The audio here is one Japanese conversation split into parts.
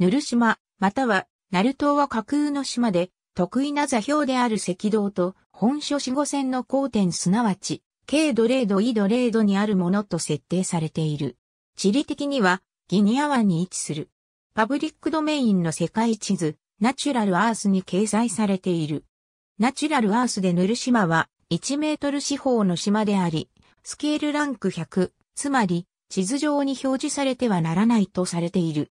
ぬる島、または、ナル島は架空の島で、得意な座標である赤道と、本書四五線の交点すなわち、軽度0度緯度0度にあるものと設定されている。地理的には、ギニア湾に位置する。パブリックドメインの世界地図、ナチュラルアースに掲載されている。ナチュラルアースで塗る島は、1メートル四方の島であり、スケールランク100、つまり、地図上に表示されてはならないとされている。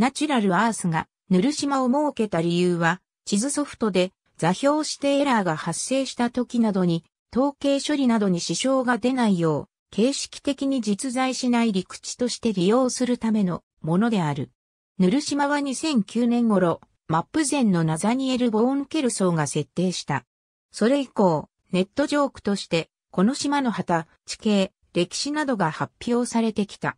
ナチュラルアースが、ぬる島を設けた理由は、地図ソフトで座標指定エラーが発生した時などに、統計処理などに支障が出ないよう、形式的に実在しない陸地として利用するためのものである。ぬる島は2009年頃、マップ前のナザニエル・ボーン・ケルソーが設定した。それ以降、ネットジョークとして、この島の旗、地形、歴史などが発表されてきた。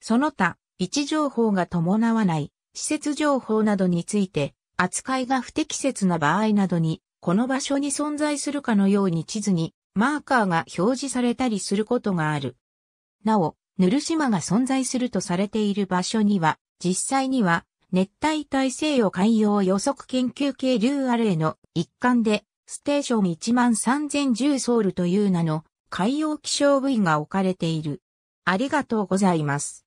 その他、位置情報が伴わない、施設情報などについて、扱いが不適切な場合などに、この場所に存在するかのように地図にマーカーが表示されたりすることがある。なお、ルシ島が存在するとされている場所には、実際には、熱帯大西洋海洋予測研究系流アレイの一環で、ステーション13010ソウルという名の海洋気象部位が置かれている。ありがとうございます。